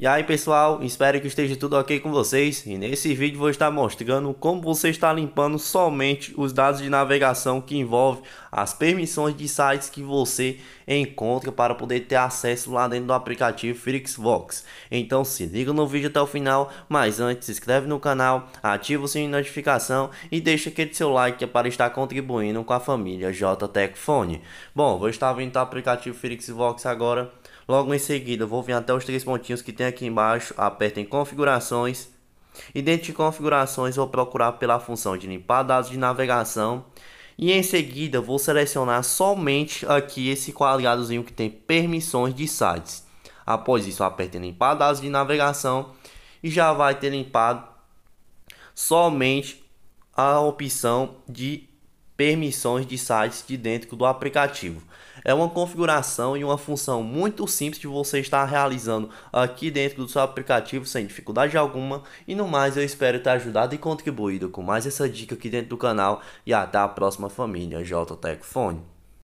E aí pessoal, espero que esteja tudo ok com vocês e nesse vídeo vou estar mostrando como você está limpando somente os dados de navegação que envolve as permissões de sites que você encontra para poder ter acesso lá dentro do aplicativo Flixvox. Então se liga no vídeo até o final, mas antes se inscreve no canal, ativa o sininho de notificação e deixa aquele seu like é para estar contribuindo com a família JTEC Fone. Bom, vou estar vindo do aplicativo Flixvox agora, logo em seguida vou vir até os três pontinhos que tem aqui embaixo, aperta em configurações e dentro de configurações vou procurar pela função de limpar dados de navegação e em seguida vou selecionar somente aqui esse quadradozinho que tem permissões de sites. Após isso aperta em limpar dados de navegação e já vai ter limpado somente a opção de permissões de sites de dentro do aplicativo. É uma configuração e uma função muito simples de você estar realizando aqui dentro do seu aplicativo sem dificuldade alguma. E no mais, eu espero ter ajudado e contribuído com mais essa dica aqui dentro do canal. E até a próxima família, JTecFone.